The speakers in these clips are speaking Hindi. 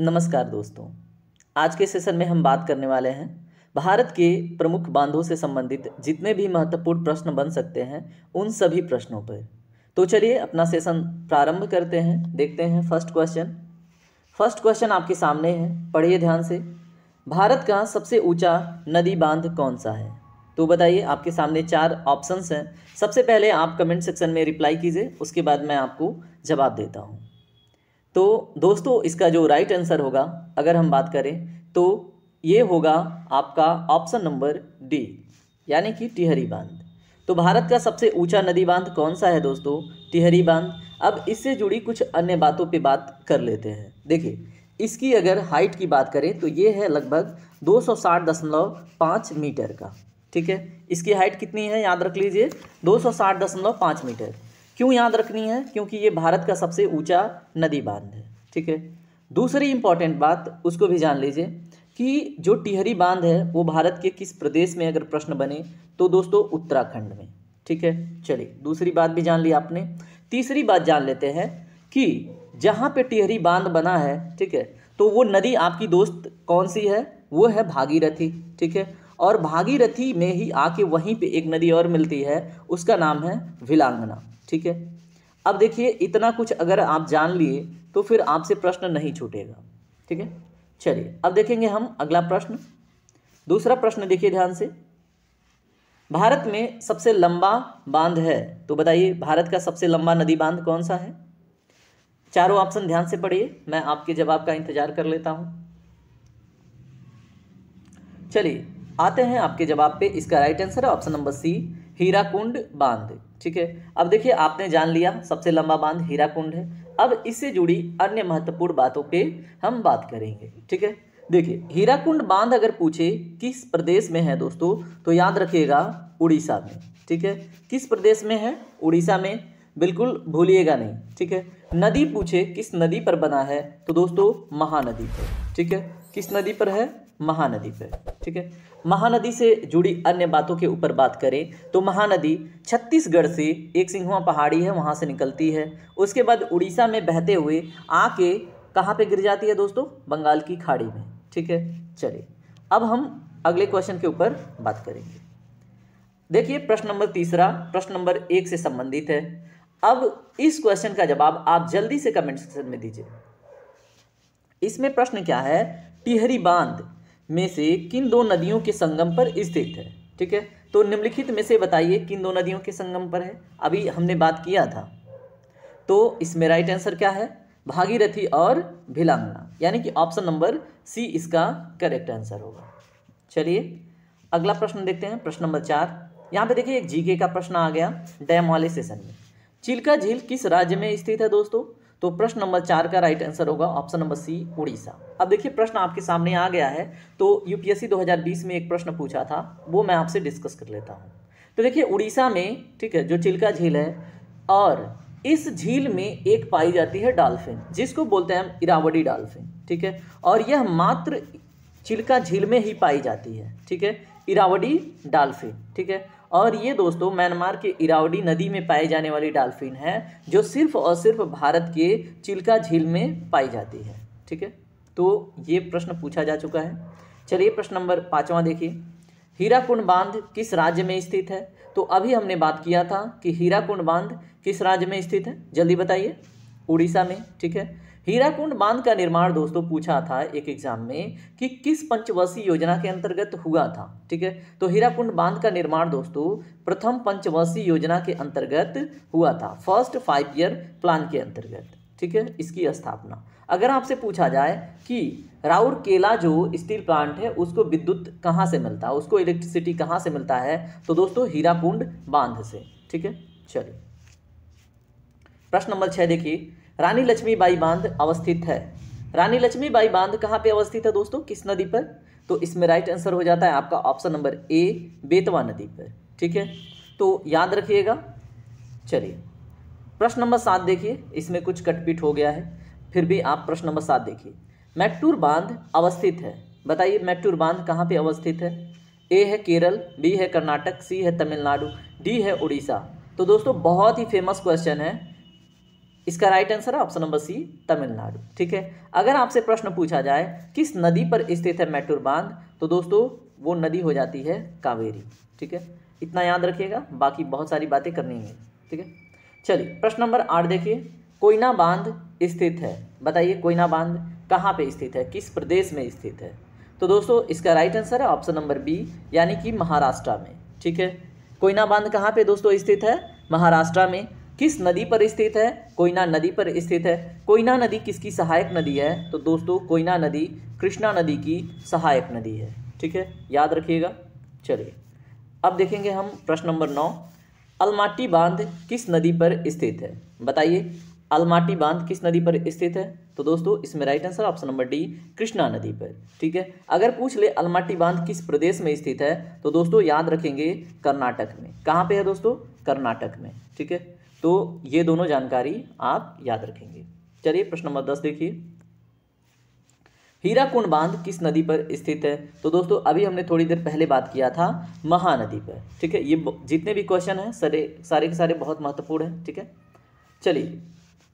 नमस्कार दोस्तों आज के सेशन में हम बात करने वाले हैं भारत के प्रमुख बांधों से संबंधित जितने भी महत्वपूर्ण प्रश्न बन सकते हैं उन सभी प्रश्नों पर तो चलिए अपना सेशन प्रारंभ करते हैं देखते हैं फर्स्ट क्वेश्चन फर्स्ट क्वेश्चन आपके सामने है पढ़िए ध्यान से भारत का सबसे ऊंचा नदी बांध कौन सा है तो बताइए आपके सामने चार ऑप्शंस हैं सबसे पहले आप कमेंट सेक्शन में रिप्लाई कीजिए उसके बाद मैं आपको जवाब देता हूँ तो दोस्तों इसका जो राइट आंसर होगा अगर हम बात करें तो ये होगा आपका ऑप्शन नंबर डी यानी कि टिहरी बांध तो भारत का सबसे ऊंचा नदी बांध कौन सा है दोस्तों टिहरी बांध अब इससे जुड़ी कुछ अन्य बातों पे बात कर लेते हैं देखिए इसकी अगर हाइट की बात करें तो ये है लगभग 260.5 मीटर का ठीक है इसकी हाइट कितनी है याद रख लीजिए दो मीटर क्यों याद रखनी है क्योंकि ये भारत का सबसे ऊंचा नदी बांध है ठीक है दूसरी इंपॉर्टेंट बात उसको भी जान लीजिए कि जो टिहरी बांध है वो भारत के किस प्रदेश में अगर प्रश्न बने तो दोस्तों उत्तराखंड में ठीक है चलिए दूसरी बात भी जान ली आपने तीसरी बात जान लेते हैं कि जहाँ पे टिहरी बांध बना है ठीक है तो वो नदी आपकी दोस्त कौन सी है वो है भागीरथी ठीक है और भागीरथी में ही आके वहीं पे एक नदी और मिलती है उसका नाम है विलांगना ठीक है अब देखिए इतना कुछ अगर आप जान लिए तो फिर आपसे प्रश्न नहीं छूटेगा ठीक है चलिए अब देखेंगे हम अगला प्रश्न दूसरा प्रश्न देखिए ध्यान से भारत में सबसे लंबा बांध है तो बताइए भारत का सबसे लंबा नदी बांध कौन सा है चारों ऑप्शन ध्यान से पढ़िए मैं आपके जवाब का इंतजार कर लेता हूं चलिए आते हैं आपके जवाब पे इसका राइट आंसर है ऑप्शन नंबर सी हीराकुंड बांध ठीक है अब देखिए आपने जान लिया सबसे लंबा बांध हीरा कुंड है अब इससे जुड़ी अन्य महत्वपूर्ण बातों पे हम बात करेंगे ठीक है देखिए हीराकुंड बांध अगर पूछे किस प्रदेश में है दोस्तों तो याद रखिएगा उड़ीसा में ठीक है किस प्रदेश में है उड़ीसा में बिल्कुल भूलिएगा नहीं ठीक है नदी पूछे किस नदी पर बना है तो दोस्तों महानदी पर ठीक है किस नदी पर है महानदी पर ठीक है महानदी से जुड़ी अन्य बातों के ऊपर बात करें तो महानदी छत्तीसगढ़ से एक सिंहुआ पहाड़ी है वहाँ से निकलती है उसके बाद उड़ीसा में बहते हुए आके कहाँ पे गिर जाती है दोस्तों बंगाल की खाड़ी में ठीक है चलिए अब हम अगले क्वेश्चन के ऊपर बात करेंगे देखिए प्रश्न नंबर तीसरा प्रश्न नंबर एक से संबंधित है अब इस क्वेश्चन का जवाब आप जल्दी से कमेंट सेक्शन में दीजिए इसमें प्रश्न क्या है टिहरी बांध में से किन दो नदियों के संगम पर स्थित है ठीक है तो निम्नलिखित में से बताइए किन दो नदियों के संगम पर है अभी हमने बात किया था तो इसमें राइट आंसर क्या है भागीरथी और भिलांगना यानी कि ऑप्शन नंबर सी इसका करेक्ट आंसर होगा चलिए अगला प्रश्न देखते हैं प्रश्न नंबर चार यहाँ पे देखिए एक जीके का प्रश्न आ गया डैम वाले सेशन में चिल्का झील किस राज्य में स्थित है दोस्तों तो प्रश्न नंबर चार का राइट आंसर होगा ऑप्शन नंबर सी उड़ीसा अब देखिए प्रश्न आपके सामने आ गया है तो यूपीएससी 2020 में एक प्रश्न पूछा था वो मैं आपसे डिस्कस कर लेता हूँ तो देखिए उड़ीसा में ठीक है जो चिल्का झील है और इस झील में एक पाई जाती है डाल्फिन जिसको बोलते हैं हम इरावडी डाल्फिन ठीक है और यह मात्र चिल्का झील में ही पाई जाती है ठीक है इरावडी डाल्फिन ठीक है और ये दोस्तों म्यांमार के इरावडी नदी में पाई जाने वाली डाल्फिन है जो सिर्फ और सिर्फ भारत के चिल्का झील में पाई जाती है ठीक है तो ये प्रश्न पूछा जा चुका है चलिए प्रश्न नंबर पाँचवा देखिए हीराकुंड बांध किस राज्य में स्थित है तो अभी हमने बात किया था कि हीराकुंड बांध किस राज्य में स्थित है जल्दी बताइए उड़ीसा में ठीक है हीराकुंड बांध का निर्माण दोस्तों पूछा था एक एग्जाम में कि किस पंचवर्षीय योजना के अंतर्गत हुआ था ठीक है तो हीराकुंड बांध का निर्माण दोस्तों प्रथम पंचवर्षीय योजना के अंतर्गत हुआ था फर्स्ट फाइव ईयर प्लान के अंतर्गत ठीक है इसकी स्थापना अगर आपसे पूछा जाए कि राउर केला जो स्टील प्लांट है उसको विद्युत कहाँ से मिलता है उसको इलेक्ट्रिसिटी कहाँ से मिलता है तो दोस्तों हीराकुंड बांध से ठीक है चलिए प्रश्न नंबर छः देखिए रानी लक्ष्मीबाई बांध अवस्थित है रानी लक्ष्मीबाई बांध कहाँ पे अवस्थित है दोस्तों किस नदी पर तो इसमें राइट आंसर हो जाता है आपका ऑप्शन नंबर ए बेतवा नदी पर ठीक है तो याद रखिएगा चलिए प्रश्न नंबर सात देखिए इसमें कुछ कटपीट हो गया है फिर भी आप प्रश्न नंबर सात देखिए मैट्टूर बांध अवस्थित है बताइए मैट्टूर बांध कहाँ पे अवस्थित है ए है केरल बी है कर्नाटक सी है तमिलनाडु डी है उड़ीसा तो दोस्तों बहुत ही फेमस क्वेश्चन है इसका राइट आंसर है ऑप्शन नंबर सी तमिलनाडु ठीक है अगर आपसे प्रश्न पूछा जाए किस नदी पर स्थित है मैटूर बांध तो दोस्तों वो नदी हो जाती है कावेरी ठीक है इतना याद रखिएगा बाकी बहुत सारी बातें करनी है ठीक है चलिए प्रश्न नंबर आठ देखिए कोयना बांध स्थित है बताइए कोयना बांध कहाँ पे स्थित है किस प्रदेश में स्थित है तो दोस्तों इसका राइट आंसर है ऑप्शन नंबर बी यानी कि महाराष्ट्र में ठीक है कोयना बांध कहाँ पे दोस्तों स्थित है महाराष्ट्र में किस नदी पर स्थित है कोयना नदी पर स्थित है कोयना नदी किसकी सहायक नदी है तो दोस्तों कोयना नदी कृष्णा नदी की सहायक नदी है ठीक है याद रखिएगा चलिए अब देखेंगे हम प्रश्न नंबर नौ अलमाटी बांध किस नदी पर स्थित है बताइए अलमाटी बांध किस नदी पर स्थित है तो दोस्तों इसमें right answer option number D Krishna नदी पर ठीक है अगर पूछ ले अलमाटी बांध किस प्रदेश में स्थित है तो दोस्तों याद रखेंगे कर्नाटक में कहाँ पे है दोस्तों कर्नाटक में ठीक है तो ये दोनों जानकारी आप याद रखेंगे चलिए प्रश्न नंबर दस देखिए हीरा कुंड बांध किस नदी पर स्थित है तो दोस्तों अभी हमने थोड़ी देर पहले बात किया था महानदी पर ठीक है ये जितने भी क्वेश्चन हैं सारे सारे के सारे बहुत महत्वपूर्ण हैं ठीक है चलिए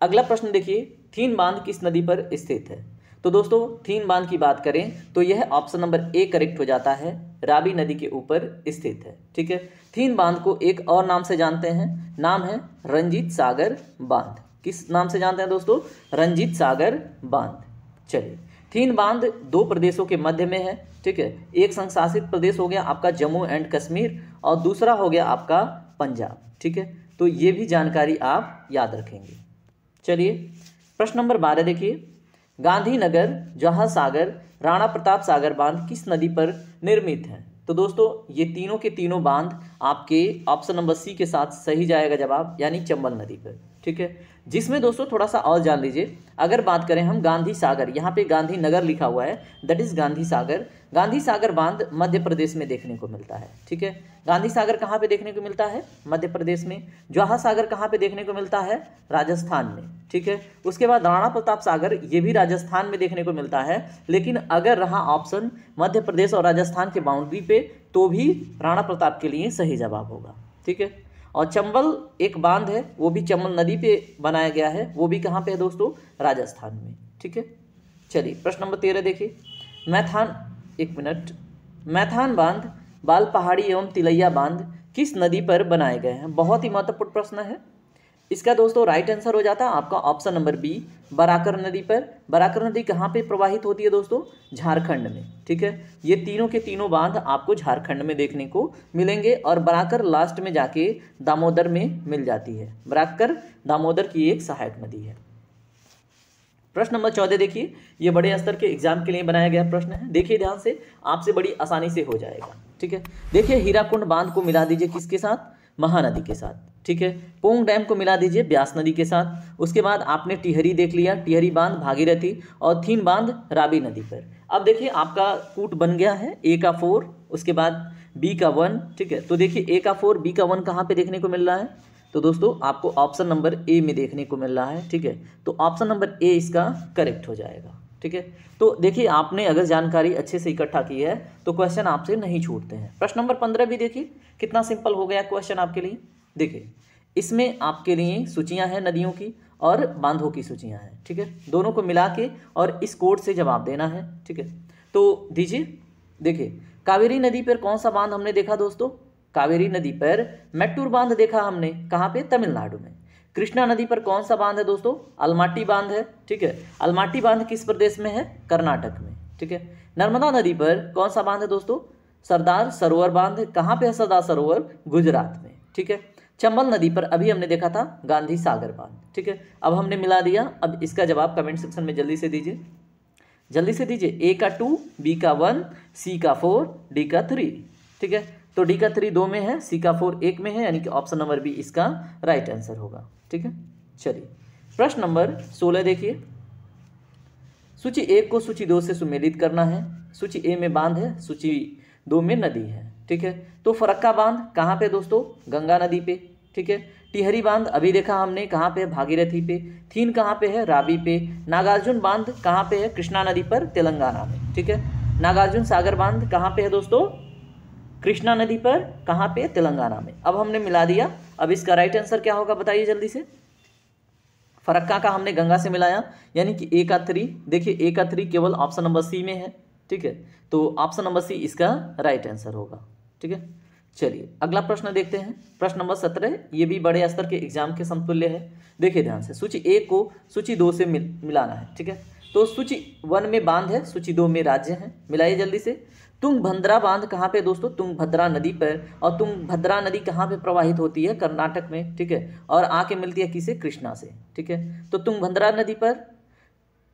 अगला प्रश्न देखिए थीन बांध किस नदी पर स्थित है तो दोस्तों थीन बांध की बात करें तो यह ऑप्शन नंबर ए करेक्ट हो जाता है राबी नदी के ऊपर स्थित है ठीक है थीन बांध को एक और नाम से जानते हैं नाम है रंजीत सागर बांध किस नाम से जानते हैं दोस्तों रंजीत सागर बांध चलिए थीन बांध दो प्रदेशों के मध्य में है ठीक है एक संशासित प्रदेश हो गया आपका जम्मू एंड कश्मीर और दूसरा हो गया आपका पंजाब ठीक है तो ये भी जानकारी आप याद रखेंगे चलिए प्रश्न नंबर बारह देखिए गांधीनगर जहां सागर राणा प्रताप सागर बांध किस नदी पर निर्मित है तो दोस्तों ये तीनों के तीनों बांध आपके ऑप्शन नंबर सी के साथ सही जाएगा जवाब यानी चंबल नदी पर ठीक है जिसमें दोस्तों थोड़ा सा और जान लीजिए अगर बात करें हम गांधी सागर यहाँ पे गांधी नगर लिखा हुआ है दैट इज़ गांधी सागर गांधी सागर बांध मध्य प्रदेश में देखने को मिलता है ठीक है गांधी सागर कहाँ पे देखने को मिलता है मध्य प्रदेश में जवाहर सागर कहाँ पे देखने को मिलता है राजस्थान में ठीक है उसके बाद राणा प्रताप सागर ये भी राजस्थान में देखने को मिलता है लेकिन अगर रहा ऑप्शन मध्य प्रदेश और राजस्थान के बाउंड्री पे तो भी राणा प्रताप के लिए सही जवाब होगा ठीक है और चंबल एक बांध है वो भी चंबल नदी पे बनाया गया है वो भी कहाँ पे है दोस्तों राजस्थान में ठीक है चलिए प्रश्न नंबर तेरह देखिए मैथान एक मिनट मैथान बांध बाल पहाड़ी एवं तिलैया बांध किस नदी पर बनाए गए हैं बहुत ही महत्वपूर्ण प्रश्न है इसका दोस्तों राइट आंसर हो जाता है आपका ऑप्शन नंबर बी बराकर नदी पर बराकर नदी कहाँ पे प्रवाहित होती है दोस्तों झारखंड में ठीक है ये तीनों के तीनों बांध आपको झारखंड में देखने को मिलेंगे और बराकर लास्ट में जाके दामोदर में मिल जाती है बराकर दामोदर की एक सहायक नदी है प्रश्न नंबर चौदह देखिए ये बड़े स्तर के एग्जाम के लिए बनाया गया प्रश्न है देखिए ध्यान से आपसे बड़ी आसानी से हो जाएगा ठीक है देखिए हीराकुंड बांध को मिला दीजिए किसके साथ महानदी के साथ ठीक है पोंग डैम को मिला दीजिए ब्यास नदी के साथ उसके बाद आपने टिहरी देख लिया टिहरी बांध भागीरथी और थीन बांध राबी नदी पर अब देखिए आपका कूट बन गया है ए का फोर उसके बाद बी का वन ठीक है तो देखिए ए का फोर बी का वन कहाँ पे देखने को मिल रहा है तो दोस्तों आपको ऑप्शन नंबर ए में देखने को मिल रहा है ठीक है तो ऑप्शन नंबर ए इसका करेक्ट हो जाएगा ठीक है तो देखिए आपने अगर जानकारी अच्छे से इकट्ठा की है तो क्वेश्चन आपसे नहीं छूटते हैं प्रश्न नंबर पंद्रह भी देखिए कितना सिंपल हो गया क्वेश्चन आपके लिए देखिए इसमें आपके लिए सूचियाँ हैं नदियों की और बांधों की सूचियाँ हैं ठीक है दोनों को मिला के और इस कोड से जवाब देना है ठीक है तो दीजिए देखिए कावेरी नदी पर कौन सा बांध हमने देखा दोस्तों कावेरी नदी पर मेट्टूर बांध देखा हमने कहाँ पे तमिलनाडु में कृष्णा नदी पर कौन सा बांध है दोस्तों अलमाटी बांध है ठीक है अलमाटी बांध किस प्रदेश में है कर्नाटक में ठीक है नर्मदा नदी पर कौन सा बांध है दोस्तों सरदार सरोवर बांध कहाँ पे है सरदार सरोवर गुजरात में ठीक है चंबल नदी पर अभी हमने देखा था गांधी सागर बांध ठीक है अब हमने मिला दिया अब इसका जवाब कमेंट सेक्शन में जल्दी से दीजिए जल्दी से दीजिए ए का टू बी का वन सी का फोर डी का थ्री ठीक है तो डी का थ्री दो में है सी का फोर एक में है यानी कि ऑप्शन नंबर बी इसका राइट आंसर होगा ठीक है चलिए प्रश्न नंबर सोलह देखिए सूची एक को सूची दो से सुमेलित करना है सूची ए में बांध है सूची दो में नदी है ठीक है तो फरक्का बांध कहाँ पे दोस्तों गंगा नदी पे ठीक है टिहरी बांध अभी देखा हमने कहाँ पे भागीरथी पे थीन कहाँ पे है राबी पे नागार्जुन बांध कहाँ पे है कृष्णा नदी पर तेलंगाना में ठीक है नागार्जुन सागर बांध कहाँ पे है दोस्तों कृष्णा नदी पर कहाँ पे तेलंगाना में अब हमने मिला दिया अब इसका राइट आंसर क्या होगा बताइए जल्दी से फरक्का का हमने गंगा से मिलाया यानी कि ए का थ्री देखिए ए का थ्री केवल ऑप्शन नंबर सी में है ठीक है तो ऑप्शन नंबर सी इसका राइट आंसर होगा ठीक है चलिए अगला प्रश्न देखते हैं प्रश्न नंबर सत्रह ये भी बड़े स्तर के एग्जाम के समतुल्य है देखिए ध्यान से सूची एक को सूची दो से मिल, मिलाना है ठीक है तो सूची वन में बांध है सूची दो में राज्य है मिलाइए जल्दी से तुंग भद्रा बांध कहाँ पे दोस्तों तुंग भद्रा नदी पर और तुंग भद्रा नदी कहाँ पे प्रवाहित होती है कर्नाटक में ठीक है और आके मिलती है किसे कृष्णा से ठीक है तो तुंग भद्रा नदी पर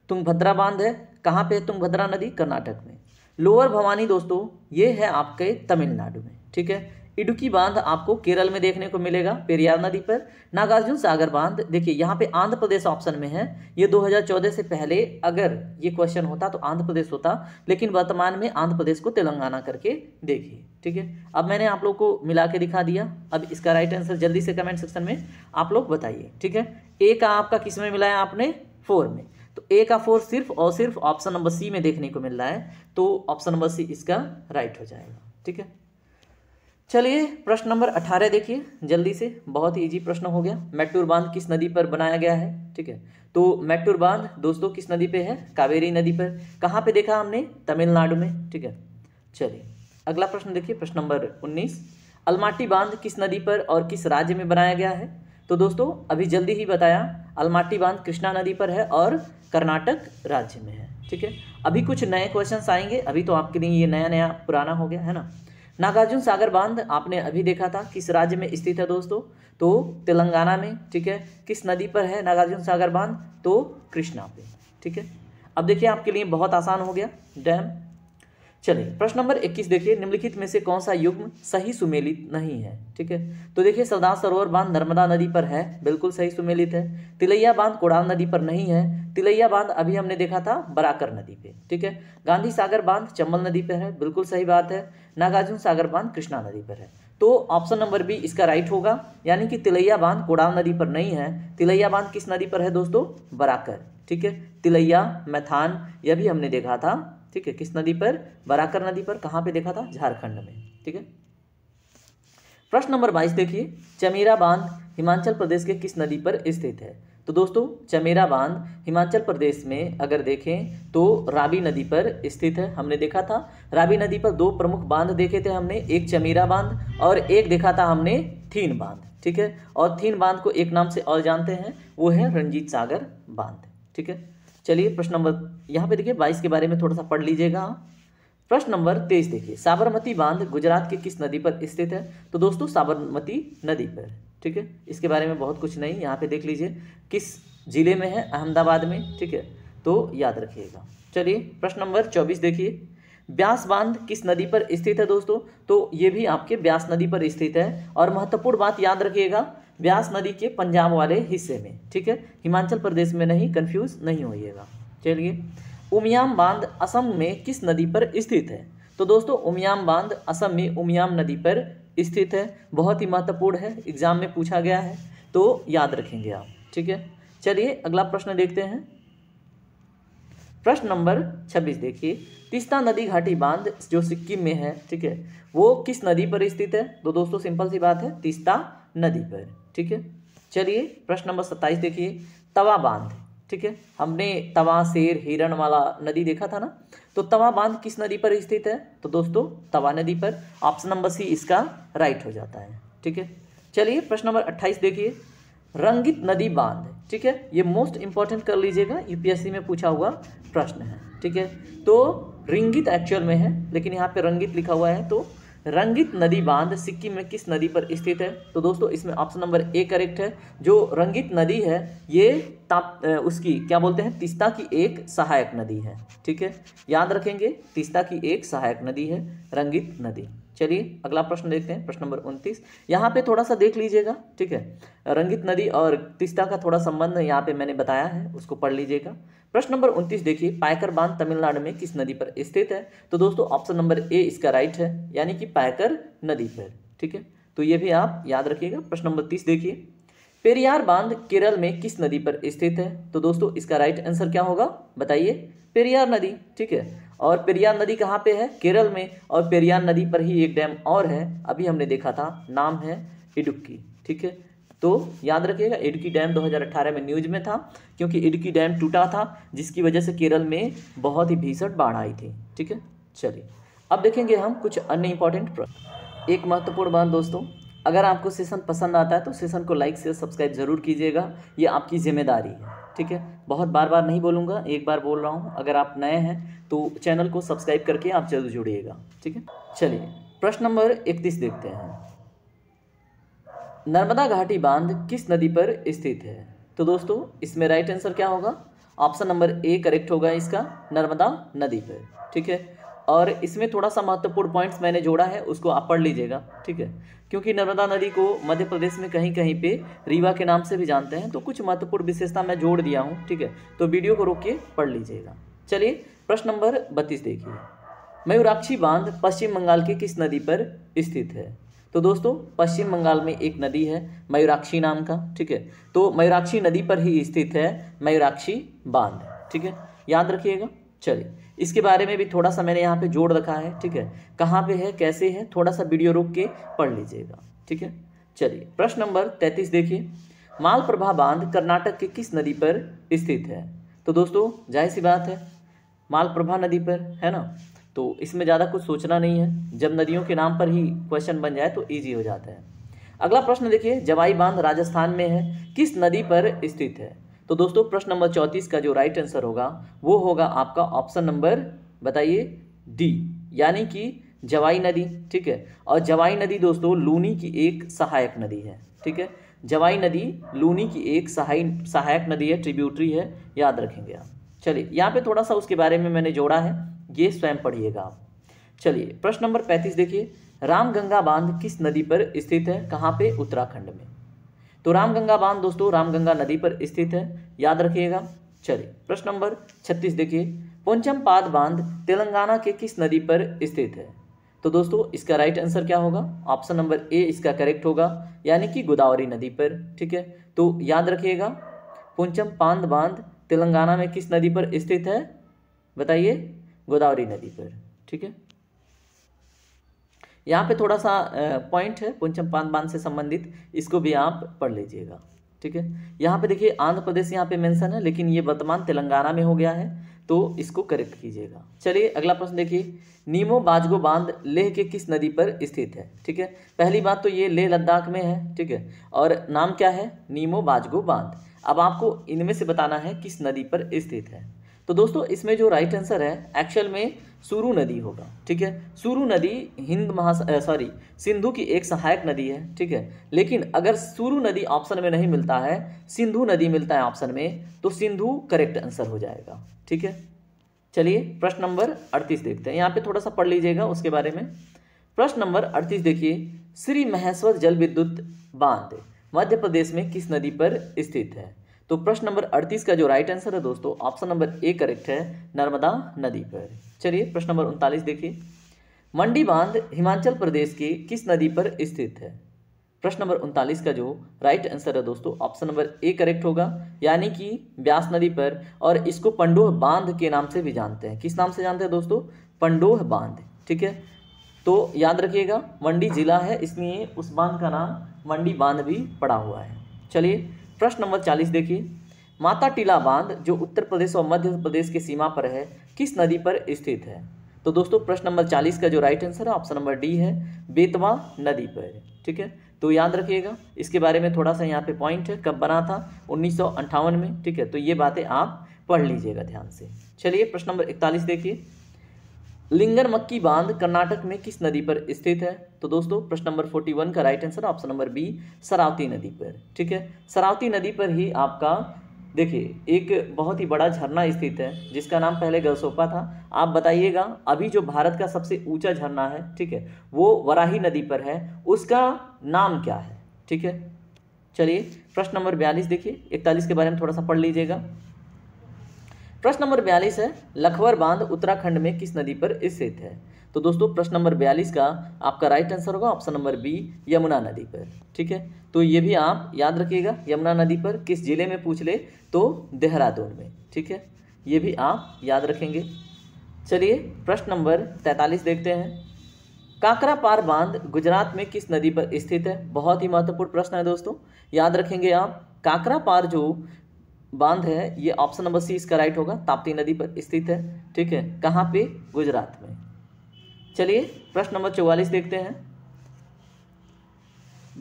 तुंग भद्रा बांध है कहाँ पे है तुंग भद्रा नदी कर्नाटक में लोअर भवानी दोस्तों ये है आपके तमिलनाडु में ठीक है इडुकी बांध आपको केरल में देखने को मिलेगा पेरियार नदी पर नागार्जुन सागर बांध देखिए यहाँ पे आंध्र प्रदेश ऑप्शन में है ये 2014 से पहले अगर ये क्वेश्चन होता तो आंध्र प्रदेश होता लेकिन वर्तमान में आंध्र प्रदेश को तेलंगाना करके देखिए ठीक है अब मैंने आप लोग को मिला के दिखा दिया अब इसका राइट आंसर जल्दी से कमेंट सेक्शन में आप लोग बताइए ठीक है ए का आपका किस में मिलाया आपने फोर में तो ए का फोर सिर्फ और सिर्फ ऑप्शन नंबर सी में देखने को मिल रहा है तो ऑप्शन नंबर सी इसका राइट हो जाएगा ठीक है चलिए प्रश्न नंबर अठारह देखिए जल्दी से बहुत ही ईजी प्रश्न हो गया मेट्टूर बांध किस नदी पर बनाया गया है ठीक है तो मेट्टूर बांध दोस्तों किस नदी पे है कावेरी नदी पर कहाँ पे देखा हमने तमिलनाडु में ठीक है चलिए अगला प्रश्न देखिए प्रश्न नंबर उन्नीस अलमाटी बांध किस नदी पर और किस राज्य में बनाया गया है तो दोस्तों अभी जल्दी ही बताया अलमाटी बांध कृष्णा नदी पर है और कर्नाटक राज्य में है ठीक है अभी कुछ नए क्वेश्चन आएंगे अभी तो आपके लिए ये नया नया पुराना हो गया है ना नागार्जुन सागर बांध आपने अभी देखा था किस राज्य में स्थित है दोस्तों तो तेलंगाना में ठीक है किस नदी पर है नागार्जुन सागर बांध तो कृष्णा पे ठीक है अब देखिए आपके लिए बहुत आसान हो गया डैम चलिए प्रश्न नंबर 21 देखिए निम्नलिखित में से कौन सा युग्म सही सुमेलित नहीं है ठीक है तो देखिए सरदार सरोवर बांध नर्मदा नदी पर है बिल्कुल सही सुमेलित है तिलैया बांध कोडाल नदी पर नहीं है तिलैया बांध अभी हमने देखा था बराकर नदी पे ठीक है गांधी सागर बांध चंबल नदी पर है बिल्कुल सही बात है नागार्जुन सागर बांध कृष्णा नदी पर है तो ऑप्शन नंबर बी इसका राइट होगा यानी कि तिलैया बांध कोडाल नदी पर नहीं है तिलैया बांध किस नदी पर है दोस्तों बराकर ठीक है तिलैया मैथान यह भी हमने देखा था ठीक है किस नदी पर बराकर नदी पर कहाँ पे देखा था झारखंड में ठीक है प्रश्न नंबर बाईस देखिए चमेरा बांध हिमाचल प्रदेश के किस नदी पर स्थित है तो दोस्तों चमेरा बांध हिमाचल प्रदेश में अगर देखें तो राबी नदी पर स्थित है हमने देखा था राबी नदी पर दो प्रमुख बांध देखे थे हमने एक चमेरा बांध और एक देखा था हमने थीन बांध ठीक है और थीन बांध को एक नाम से और जानते हैं वो है रंजीत सागर बांध ठीक है चलिए प्रश्न नंबर यहाँ पे देखिए बाईस के बारे में थोड़ा सा पढ़ लीजिएगा प्रश्न नंबर तेईस देखिए साबरमती बांध गुजरात के किस नदी पर स्थित है तो दोस्तों साबरमती नदी पर ठीक है इसके बारे में बहुत कुछ नहीं यहाँ पे देख लीजिए किस जिले में है अहमदाबाद में ठीक है तो याद रखिएगा चलिए प्रश्न नंबर चौबीस देखिए ब्यास बांध किस नदी पर स्थित है दोस्तों तो ये भी आपके ब्यास नदी पर स्थित है और महत्वपूर्ण बात याद रखिएगा ब्यास नदी के पंजाब वाले हिस्से में ठीक है हिमाचल प्रदेश में नहीं कन्फ्यूज़ नहीं होइएगा चलिए उमियाम बांध असम में किस नदी पर स्थित है तो दोस्तों उमियाम बांध असम में उमियाम नदी पर स्थित है बहुत ही महत्वपूर्ण है एग्जाम में पूछा गया है तो याद रखेंगे आप ठीक है चलिए अगला प्रश्न देखते हैं प्रश्न नंबर छब्बीस देखिए तीस्ता नदी घाटी बांध जो सिक्किम में है ठीक है वो किस नदी पर स्थित है तो दोस्तों सिंपल सी बात है तीस्ता नदी पर ठीक है चलिए प्रश्न नंबर सत्ताईस देखिए तवा बांध ठीक है हमने तवा शेर वाला नदी देखा था ना तो तवा बांध किस नदी पर स्थित है तो दोस्तों तवा नदी पर ऑप्शन नंबर सी इसका राइट हो जाता है ठीक है चलिए प्रश्न नंबर अट्ठाईस देखिए रंगित नदी बांध ठीक है ये मोस्ट इंपॉर्टेंट कर लीजिएगा यूपीएससी में पूछा हुआ प्रश्न है ठीक है तो रिंगित एक्चुअल में है लेकिन यहाँ पे रंगित लिखा हुआ है तो रंगित नदी बांध सिक्किम में किस नदी पर स्थित है तो दोस्तों इसमें ऑप्शन नंबर ए करेक्ट है जो रंगित नदी है ये ताप उसकी क्या बोलते हैं तिस्ता की एक सहायक नदी है ठीक है याद रखेंगे तिस्ता की एक सहायक नदी है रंगित नदी चलिए अगला प्रश्न देखते हैं प्रश्न नंबर उनतीस यहाँ पे थोड़ा सा देख लीजिएगा ठीक है रंगित नदी और तिस्ता का थोड़ा संबंध यहाँ पे मैंने बताया है उसको पढ़ लीजिएगा प्रश्न नंबर उनतीस देखिए पायकर बांध तमिलनाडु में किस नदी पर स्थित है तो दोस्तों ऑप्शन नंबर ए इसका राइट है यानी कि पायकर नदी पर ठीक है तो ये भी आप याद रखिएगा प्रश्न नंबर तीस देखिए पेरियार बांध केरल में किस नदी पर स्थित है तो दोस्तों इसका राइट आंसर क्या होगा बताइए पेरियार नदी ठीक है और पेरियार नदी कहाँ पे है केरल में और पेरियार नदी पर ही एक डैम और है अभी हमने देखा था नाम है इडुक्की ठीक है तो याद रखिएगा इडुक्की डैम 2018 में न्यूज में था क्योंकि इडुक्की डैम टूटा था जिसकी वजह से केरल में बहुत ही भीषण बाढ़ आई थी ठीक है चलिए अब देखेंगे हम कुछ अन्य इंपॉर्टेंट प्रश्न एक महत्वपूर्ण बात दोस्तों अगर आपको सेशन पसंद आता है तो सेशन को लाइक से सब्सक्राइब जरूर कीजिएगा ये आपकी जिम्मेदारी है ठीक है बहुत बार बार नहीं बोलूँगा एक बार बोल रहा हूँ अगर आप नए हैं तो चैनल को सब्सक्राइब करके आप जरूर जुड़िएगा ठीक है चलिए प्रश्न नंबर इकतीस देखते हैं नर्मदा घाटी बांध किस नदी पर स्थित है तो दोस्तों इसमें राइट आंसर क्या होगा ऑप्शन नंबर ए करेक्ट होगा इसका नर्मदा नदी पर ठीक है और इसमें थोड़ा सा महत्वपूर्ण पॉइंट्स मैंने जोड़ा है उसको आप पढ़ लीजिएगा ठीक है क्योंकि नर्मदा नदी को मध्य प्रदेश में कहीं कहीं पे रीवा के नाम से भी जानते हैं तो कुछ महत्वपूर्ण विशेषता मैं जोड़ दिया हूँ ठीक है तो वीडियो को रोक के पढ़ लीजिएगा चलिए प्रश्न नंबर बत्तीस देखिए मयूराक्षी बांध पश्चिम बंगाल के किस नदी पर स्थित है तो दोस्तों पश्चिम बंगाल में एक नदी है मयूराक्षी नाम का ठीक है तो मयूराक्षी नदी पर ही स्थित है मयूराक्षी बांध ठीक है याद रखिएगा चलिए इसके बारे में भी थोड़ा सा मैंने यहाँ पे जोड़ रखा है ठीक है कहाँ पे है कैसे है थोड़ा सा वीडियो रोक के पढ़ लीजिएगा ठीक है चलिए प्रश्न नंबर तैतीस देखिए मालप्रभा बांध कर्नाटक के किस नदी पर स्थित है तो दोस्तों जाहिर सी बात है मालप्रभा नदी पर है ना तो इसमें ज़्यादा कुछ सोचना नहीं है जब नदियों के नाम पर ही क्वेश्चन बन जाए तो ईजी हो जाता है अगला प्रश्न देखिए जवाई बांध राजस्थान में है किस नदी पर स्थित है तो दोस्तों प्रश्न नंबर चौंतीस का जो राइट आंसर होगा वो होगा आपका ऑप्शन नंबर बताइए डी यानी कि जवाई नदी ठीक है और जवाई नदी दोस्तों लूनी की एक सहायक नदी है ठीक है जवाई नदी लूनी की एक सहाय सहायक नदी है ट्रिब्यूटरी है याद रखेंगे आप चलिए यहाँ पे थोड़ा सा उसके बारे में मैंने जोड़ा है ये स्वयं पढ़िएगा आप चलिए प्रश्न नंबर पैंतीस देखिए रामगंगा बांध किस नदी पर स्थित है कहाँ पे उत्तराखंड में तो रामगंगा बांध दोस्तों रामगंगा नदी पर स्थित है याद रखिएगा चलिए प्रश्न नंबर छत्तीस देखिए पंचम पाद बांध तेलंगाना के किस नदी पर स्थित है तो दोस्तों इसका राइट आंसर क्या होगा ऑप्शन नंबर ए इसका करेक्ट होगा यानी कि गोदावरी नदी पर ठीक है तो याद रखिएगा पुंचम पांद बांध तेलंगाना में किस नदी पर स्थित है बताइए गोदावरी नदी पर ठीक है यहाँ पे थोड़ा सा पॉइंट है पुंचम पान बांध से संबंधित इसको भी आप पढ़ लीजिएगा ठीक है यहाँ पे देखिए आंध्र प्रदेश यहाँ पे मेंशन है लेकिन ये वर्तमान तेलंगाना में हो गया है तो इसको करेक्ट कीजिएगा चलिए अगला प्रश्न देखिए नीमो बाजगो बांध लेह के किस नदी पर स्थित है ठीक है पहली बात तो ये लेह लद्दाख में है ठीक है और नाम क्या है नीमो बाजगो बांध अब आपको इनमें से बताना है किस नदी पर स्थित है तो दोस्तों इसमें जो राइट आंसर है एक्चुअल में सुरु नदी होगा ठीक है सुरु नदी हिंद महा सॉरी सिंधु की एक सहायक नदी है ठीक है लेकिन अगर सुरु नदी ऑप्शन में नहीं मिलता है सिंधु नदी मिलता है ऑप्शन में तो सिंधु करेक्ट आंसर हो जाएगा ठीक है चलिए प्रश्न नंबर अड़तीस देखते हैं यहाँ पे थोड़ा सा पढ़ लीजिएगा उसके बारे में प्रश्न नंबर अड़तीस देखिए श्री महेश्वर जल विद्युत बांध मध्य प्रदेश में किस नदी पर स्थित है तो प्रश्न नंबर अड़तीस का जो राइट आंसर है दोस्तों ऑप्शन नंबर ए करेक्ट है नर्मदा नदी पर चलिए प्रश्न नंबर उनतालीस देखिए मंडी बांध हिमाचल प्रदेश के किस नदी पर स्थित है प्रश्न नंबर उनतालीस का जो राइट आंसर है दोस्तों ऑप्शन नंबर ए करेक्ट होगा यानी कि ब्यास नदी पर और इसको पंडोह बांध के नाम से भी जानते हैं किस नाम से जानते हैं दोस्तों पंडोह बांध ठीक है तो याद रखिएगा मंडी जिला है इसलिए उस बांध का नाम मंडी बांध भी पड़ा हुआ है चलिए प्रश्न नंबर चालीस देखिए माता टीला बांध जो उत्तर प्रदेश और मध्य प्रदेश की सीमा पर है किस नदी पर स्थित है तो दोस्तों प्रश्न नंबर चालीस का जो राइट आंसर है ऑप्शन नंबर डी है बेतवा नदी पर ठीक है तो याद रखिएगा इसके बारे में थोड़ा सा यहाँ पे पॉइंट है कब बना था उन्नीस में ठीक है तो ये बातें आप पढ़ लीजिएगा ध्यान से चलिए प्रश्न नंबर इकतालीस देखिए लिंगन मक्की बांध कर्नाटक में किस नदी पर स्थित है तो दोस्तों प्रश्न नंबर फोर्टी वन का right answer option number B Sharavathi नदी पर ठीक है सरावती नदी पर ही आपका देखिए एक बहुत ही बड़ा झरना स्थित है जिसका नाम पहले गलसोपा था आप बताइएगा अभी जो भारत का सबसे ऊंचा झरना है ठीक है वो वराही नदी पर है उसका नाम क्या है ठीक है चलिए प्रश्न नंबर बयालीस देखिए इकतालीस के बारे में थोड़ा सा पढ़ लीजिएगा प्रश्न नंबर बयालीस है लखवर बांध उत्तराखंड में किस नदी पर स्थित है तो दोस्तों प्रश्न नंबर बयालीस का आपका राइट आंसर होगा ऑप्शन नंबर बी यमुना नदी पर ठीक है तो ये भी आप याद रखिएगा यमुना नदी पर किस जिले में पूछ ले तो देहरादून में ठीक है ये भी आप याद रखेंगे चलिए प्रश्न नंबर तैंतालीस देखते हैं काकरा पार बांध गुजरात में किस नदी पर स्थित है बहुत ही महत्वपूर्ण प्रश्न है दोस्तों याद रखेंगे आप काकरा पार जो बांध है ये ऑप्शन नंबर सी इसका राइट होगा ताप्ती नदी पर स्थित है ठीक है कहाँ पे गुजरात में चलिए प्रश्न नंबर चौवालीस देखते हैं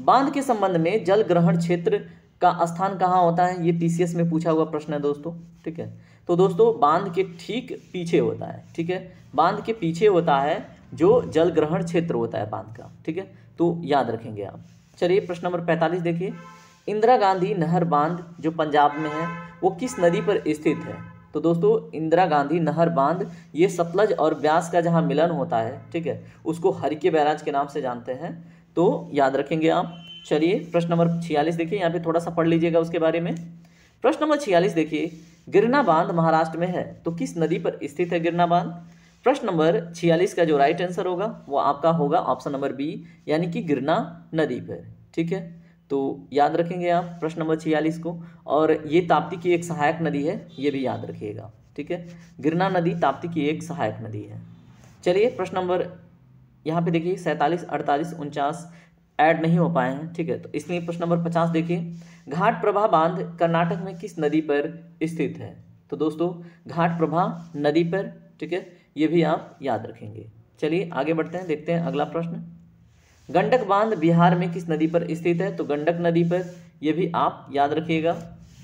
बांध के संबंध में जल ग्रहण क्षेत्र का स्थान कहाँ होता है ये पीसीएस में पूछा हुआ प्रश्न है दोस्तों ठीक है तो दोस्तों बांध के ठीक पीछे होता है ठीक है बांध के पीछे होता है जो जल ग्रहण क्षेत्र होता है बांध का ठीक है तो याद रखेंगे आप चलिए प्रश्न नंबर पैंतालीस देखिए इंदिरा गांधी नहर बांध जो पंजाब में है वो किस नदी पर स्थित है तो दोस्तों इंदिरा गांधी नहर बांध ये सतलज और ब्यास का जहाँ मिलन होता है ठीक है उसको हरिके बैराज के नाम से जानते हैं तो याद रखेंगे आप चलिए प्रश्न नंबर छियालीस देखिए यहाँ पे थोड़ा सा पढ़ लीजिएगा उसके बारे में प्रश्न नंबर छियालीस देखिए गिरना बांध महाराष्ट्र में है तो किस नदी पर स्थित है गिरना बांध प्रश्न नंबर छियालीस का जो राइट आंसर होगा वो आपका होगा ऑप्शन नंबर बी यानी कि गिरना नदी पर ठीक है तो याद रखेंगे आप प्रश्न नंबर छियालीस को और ये ताप्ती की एक सहायक नदी है ये भी याद रखिएगा ठीक है गिरना नदी ताप्ती की एक सहायक नदी है चलिए प्रश्न नंबर यहाँ पे देखिए सैंतालीस अड़तालीस उनचास ऐड नहीं हो पाए हैं ठीक है तो इसलिए प्रश्न नंबर पचास देखिए घाट प्रभा बांध कर्नाटक में किस नदी पर स्थित है तो दोस्तों घाट प्रभा नदी पर ठीक है ये भी आप याद रखेंगे चलिए आगे बढ़ते हैं देखते हैं अगला प्रश्न गंडक बांध बिहार में किस नदी पर स्थित है तो गंडक नदी पर यह भी आप याद रखिएगा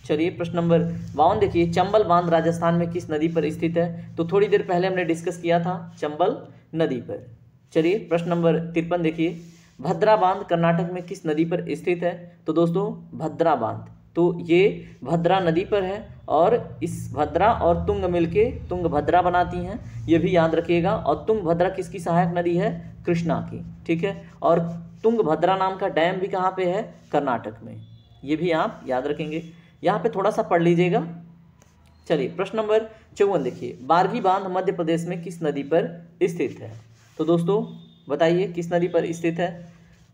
चलिए प्रश्न नंबर बावन देखिए चंबल बांध राजस्थान में किस नदी पर स्थित है तो थोड़ी देर पहले हमने डिस्कस किया था चंबल नदी पर चलिए प्रश्न नंबर तिरपन देखिए भद्रा बांध कर्नाटक में किस नदी पर स्थित है तो दोस्तों भद्रा बांध तो ये भद्रा नदी पर है और इस भद्रा और तुंग मिलके भद्रा बनाती हैं ये भी याद रखिएगा और तुंग भद्रा किसकी सहायक नदी है कृष्णा की ठीक है और तुंग भद्रा नाम का डैम भी कहाँ पे है कर्नाटक में ये भी आप याद रखेंगे यहाँ पे थोड़ा सा पढ़ लीजिएगा चलिए प्रश्न नंबर चौवन देखिए बारगी बांध मध्य प्रदेश में किस नदी पर स्थित है तो दोस्तों बताइए किस नदी पर स्थित है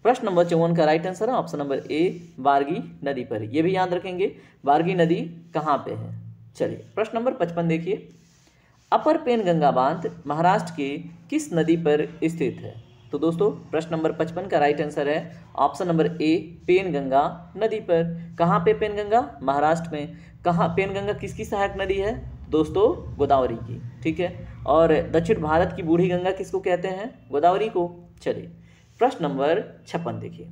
प्रश्न नंबर चौवन का राइट आंसर है ऑप्शन नंबर ए बारगी नदी पर ये भी याद रखेंगे बारगी नदी कहाँ पे है चलिए प्रश्न नंबर पचपन देखिए अपर पेन गंगा बांध महाराष्ट्र के किस नदी पर स्थित है तो दोस्तों प्रश्न नंबर पचपन का राइट आंसर है ऑप्शन नंबर ए पेनगंगा नदी पर कहाँ पे पेनगंगा महाराष्ट्र में कहाँ पेनगंगा किसकी सहायक नदी है दोस्तों गोदावरी की ठीक है और दक्षिण भारत की बूढ़ी गंगा किसको कहते हैं गोदावरी को चलिए प्रश्न नंबर छप्पन देखिए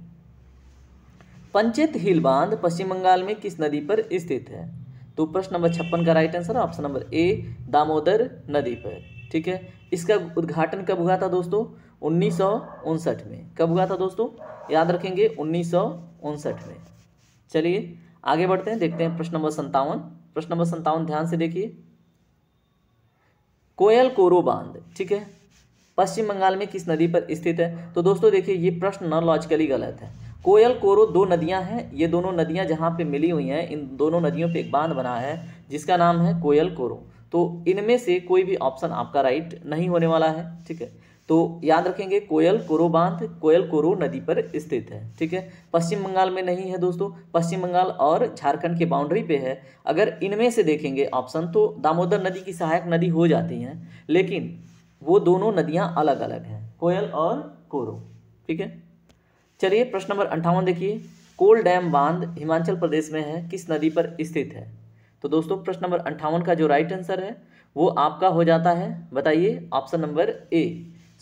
पंचेत हिल बांध पश्चिम बंगाल में किस नदी पर स्थित है तो प्रश्न नंबर छप्पन का right answer option number A Damodar नदी पर ठीक है इसका उद्घाटन कब हुआ था दोस्तों उन्नीस में कब हुआ था दोस्तों याद रखेंगे उन्नीस में चलिए आगे बढ़ते हैं देखते हैं प्रश्न नंबर संतावन प्रश्न नंबर संतावन ध्यान से देखिए कोयल कोरो बांध ठीक है पश्चिम बंगाल में किस नदी पर स्थित है तो दोस्तों देखिए ये प्रश्न नॉन लॉजिकली गलत है कोयल कोरो दो नदियां हैं ये दोनों नदियां जहां पे मिली हुई हैं इन दोनों नदियों पे एक बांध बना है जिसका नाम है कोयल कोरो तो इनमें से कोई भी ऑप्शन आपका राइट नहीं होने वाला है ठीक है तो याद रखेंगे कोयल कोरो बांध कोयल कोरो नदी पर स्थित है ठीक है पश्चिम बंगाल में नहीं है दोस्तों पश्चिम बंगाल और झारखंड के बाउंड्री पे है अगर इनमें से देखेंगे ऑप्शन तो दामोदर नदी की सहायक नदी हो जाती हैं लेकिन वो दोनों नदियाँ अलग अलग हैं कोयल और कोरो ठीक है चलिए प्रश्न नंबर अंठावन देखिए कोल डैम बांध हिमाचल प्रदेश में है किस नदी पर स्थित है तो दोस्तों प्रश्न नंबर अंठावन का जो राइट आंसर है वो आपका हो जाता है बताइए ऑप्शन नंबर ए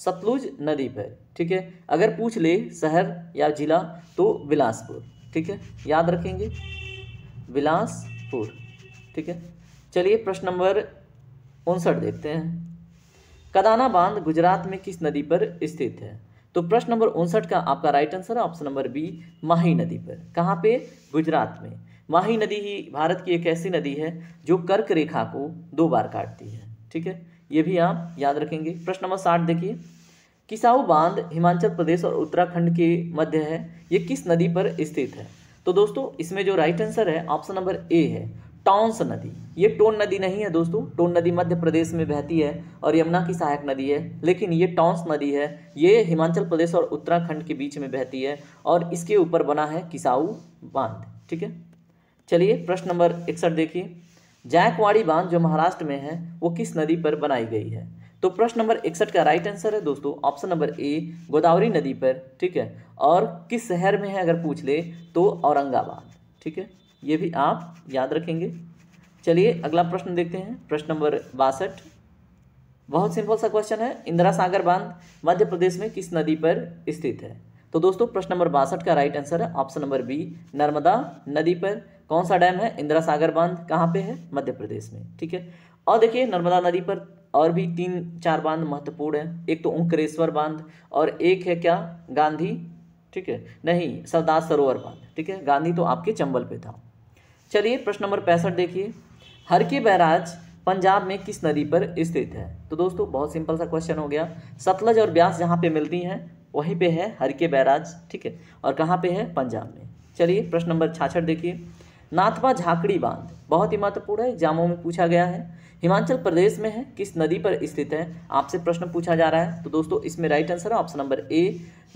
सतलुज नदी पर ठीक है अगर पूछ ले शहर या जिला तो बिलासपुर ठीक है याद रखेंगे बिलासपुर ठीक है चलिए प्रश्न नंबर उनसठ देखते हैं कदाना बांध गुजरात में किस नदी पर स्थित है तो प्रश्न नंबर उनसठ का आपका राइट आंसर है ऑप्शन नंबर बी माही नदी पर कहाँ पे गुजरात में माही नदी ही भारत की एक ऐसी नदी है जो कर्क रेखा को दो बार काटती है ठीक है ये भी आप याद रखेंगे प्रश्न नंबर साठ देखिए किसाऊ बांध हिमाचल प्रदेश और उत्तराखंड के मध्य है ये किस नदी पर स्थित है तो दोस्तों इसमें जो राइट आंसर है ऑप्शन नंबर ए है टोंस नदी ये टोन नदी नहीं है दोस्तों टोन नदी मध्य प्रदेश में बहती है और यमुना की सहायक नदी है लेकिन ये टोंस नदी है ये हिमाचल प्रदेश और उत्तराखंड के बीच में बहती है और इसके ऊपर बना है किसाऊ बांध ठीक है चलिए प्रश्न नंबर इकसठ देखिए जायकवाड़ी बांध जो महाराष्ट्र में है वो किस नदी पर बनाई गई है तो प्रश्न नंबर इकसठ का राइट आंसर है दोस्तों ऑप्शन नंबर ए गोदावरी नदी पर ठीक है और किस शहर में है अगर पूछ ले तो औरंगाबाद ठीक है ये भी आप याद रखेंगे चलिए अगला प्रश्न देखते हैं प्रश्न नंबर बासठ बहुत सिंपल सा क्वेश्चन है इंदिरा सागर बांध मध्य प्रदेश में किस नदी पर स्थित है तो दोस्तों प्रश्न नंबर बासठ का राइट आंसर है ऑप्शन नंबर बी नर्मदा नदी पर कौन सा डैम है इंदिरा सागर बांध कहाँ पे है मध्य प्रदेश में ठीक है और देखिए नर्मदा नदी पर और भी तीन चार बांध महत्वपूर्ण है एक तो ओंकरेश्वर बांध और एक है क्या गांधी ठीक है नहीं सरदार सरोवर बांध ठीक है गांधी तो आपके चंबल पे था चलिए प्रश्न नंबर पैंसठ देखिए हर के बैराज पंजाब में किस नदी पर स्थित है तो दोस्तों बहुत सिंपल सा क्वेश्चन हो गया सतलज और ब्यास जहाँ पे मिलती हैं वहीं पे है हर के बैराज ठीक है और कहाँ पे है पंजाब में चलिए प्रश्न नंबर छाछठ देखिए नाथवा झाकड़ी बांध बहुत ही महत्वपूर्ण है एग्जामों में पूछा गया है हिमाचल प्रदेश में है किस नदी पर स्थित है आपसे प्रश्न पूछा जा रहा है तो दोस्तों इसमें राइट आंसर है option number A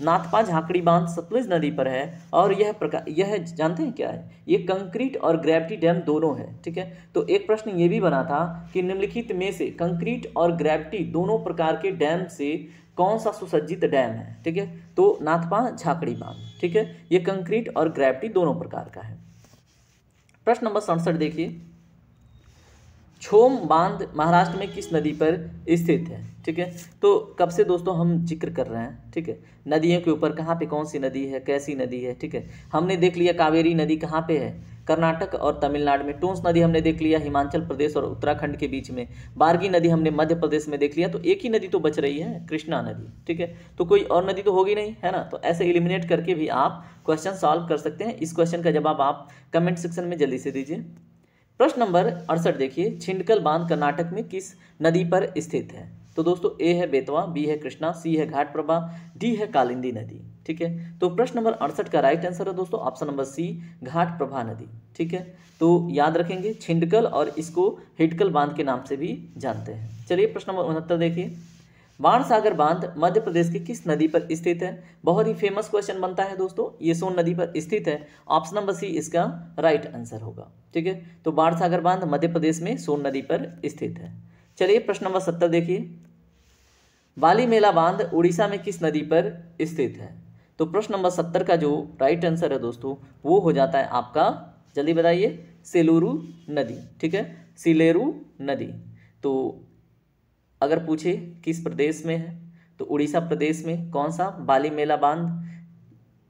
Nathpa Jhakri बांध सतलुज नदी पर है और यह प्रकार यह जानते हैं क्या है ये कंक्रीट और ग्रेविटी डैम दोनों है ठीक है तो एक प्रश्न ये भी बना था कि निम्नलिखित में से कंक्रीट और ग्रेविटी दोनों प्रकार के डैम से कौन सा सुसज्जित डैम है ठीक है तो नाथपा झाकड़ी बांध ठीक है ये कंक्रीट और ग्रेविटी दोनों प्रकार का है प्रश्न नंबर सड़सठ देखिए छोम बांध महाराष्ट्र में किस नदी पर स्थित है ठीक है तो कब से दोस्तों हम जिक्र कर रहे हैं ठीक है नदियों के ऊपर कहाँ पे कौन सी नदी है कैसी नदी है ठीक है हमने देख लिया कावेरी नदी कहाँ पे है कर्नाटक और तमिलनाडु में टोंस नदी हमने देख लिया हिमाचल प्रदेश और उत्तराखंड के बीच में बारगी नदी हमने मध्य प्रदेश में देख लिया तो एक ही नदी तो बच रही है कृष्णा नदी ठीक है तो कोई और नदी तो होगी नहीं है ना तो ऐसे इलिमिनेट करके भी आप क्वेश्चन सॉल्व कर सकते हैं इस क्वेश्चन का जवाब आप कमेंट सेक्शन में जल्दी से दीजिए प्रश्न नंबर अड़सठ देखिए छिंडकल बांध कर्नाटक में किस नदी पर स्थित है तो दोस्तों ए है बेतवा बी है कृष्णा सी है घाट प्रभा डी है कालिंदी नदी ठीक है तो प्रश्न नंबर अड़सठ का राइट आंसर है दोस्तों option number C Ghataprabha नदी ठीक है तो याद रखेंगे छिंडकल और इसको हिडकल बांध के नाम से भी जानते हैं चलिए प्रश्न नंबर उनहत्तर देखिए वाण सागर बांध मध्य प्रदेश के किस नदी पर स्थित है बहुत ही फेमस क्वेश्चन बनता है दोस्तों ये सोन नदी पर स्थित है ऑप्शन नंबर सी इसका राइट आंसर होगा ठीक है तो बाण सागर बांध मध्य प्रदेश में सोन नदी पर स्थित है चलिए प्रश्न नंबर सत्तर देखिए बाली मेला बांध उड़ीसा में किस नदी पर स्थित है तो प्रश्न नंबर सत्तर का जो राइट आंसर है दोस्तों वो हो जाता है आपका जल्दी बताइए सेलुरु नदी ठीक है सिलेरू नदी तो अगर पूछे किस प्रदेश में है तो उड़ीसा प्रदेश में कौन सा बाली मेला बांध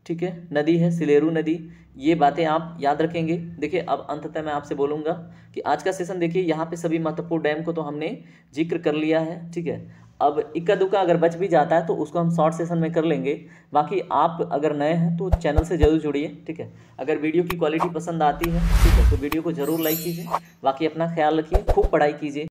ठीक है नदी है सिलेरू नदी ये बातें आप याद रखेंगे देखिए अब अंततः मैं आपसे बोलूँगा कि आज का सेशन देखिए यहाँ पे सभी महत्वपूर्ण डैम को तो हमने जिक्र कर लिया है ठीक है अब इक्का दुक्का अगर बच भी जाता है तो उसको हम शॉर्ट सेशन में कर लेंगे बाकी आप अगर नए हैं तो चैनल से जरूर जुड़िए ठीक है अगर वीडियो की क्वालिटी पसंद आती है ठीक है तो वीडियो को जरूर लाइक कीजिए बाकी अपना ख्याल रखिए खूब पढ़ाई कीजिए